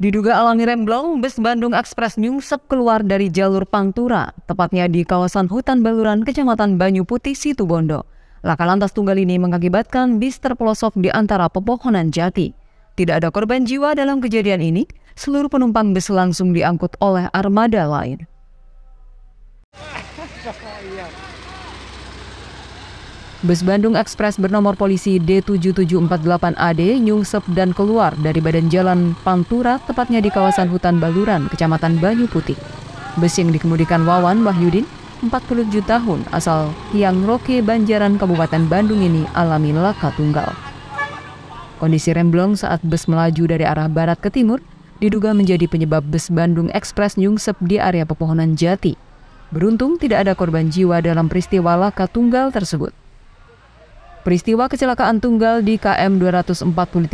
Diduga alami remblong, bus Bandung Express nyungsep keluar dari jalur Pantura, tepatnya di kawasan hutan Baluran, Kecamatan Banyu Putih, Situbondo. Laka lantas tunggal ini mengakibatkan bis terpelosok di antara pepohonan jati. Tidak ada korban jiwa dalam kejadian ini, seluruh penumpang bus langsung diangkut oleh armada lain. Bus Bandung Express bernomor polisi D7748AD nyungsep dan keluar dari badan jalan Pantura, tepatnya di kawasan hutan Baluran, Kecamatan Banyu Putih. Bus yang dikemudikan Wawan Wahyudin, 47 tahun, asal Hiang Roke, Banjaran, Kabupaten Bandung ini alami laka tunggal. Kondisi remblong saat bus melaju dari arah barat ke timur diduga menjadi penyebab bus Bandung Express nyungsep di area pepohonan jati. Beruntung tidak ada korban jiwa dalam peristiwa laka tunggal tersebut. Peristiwa kecelakaan tunggal di KM 243.200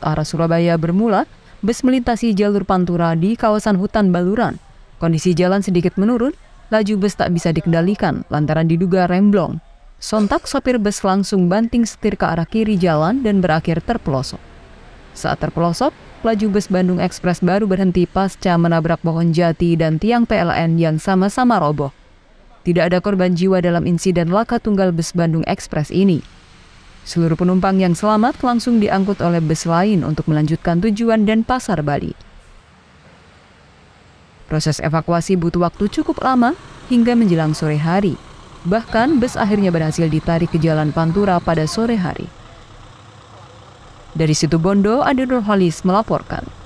arah Surabaya bermula bus melintasi jalur Pantura di kawasan hutan Baluran. Kondisi jalan sedikit menurun, laju bus tak bisa dikendalikan lantaran diduga remblong. Sontak sopir bus langsung banting setir ke arah kiri jalan dan berakhir terpelosok. Saat terpelosok, laju bus Bandung Express baru berhenti pasca menabrak pohon jati dan tiang PLN yang sama-sama roboh. Tidak ada korban jiwa dalam insiden laka tunggal bus Bandung Express ini. Seluruh penumpang yang selamat langsung diangkut oleh bus lain untuk melanjutkan tujuan dan pasar Bali. Proses evakuasi butuh waktu cukup lama hingga menjelang sore hari. Bahkan bus akhirnya berhasil ditarik ke Jalan Pantura pada sore hari. Dari situ Bondo, Adi Nurholis melaporkan.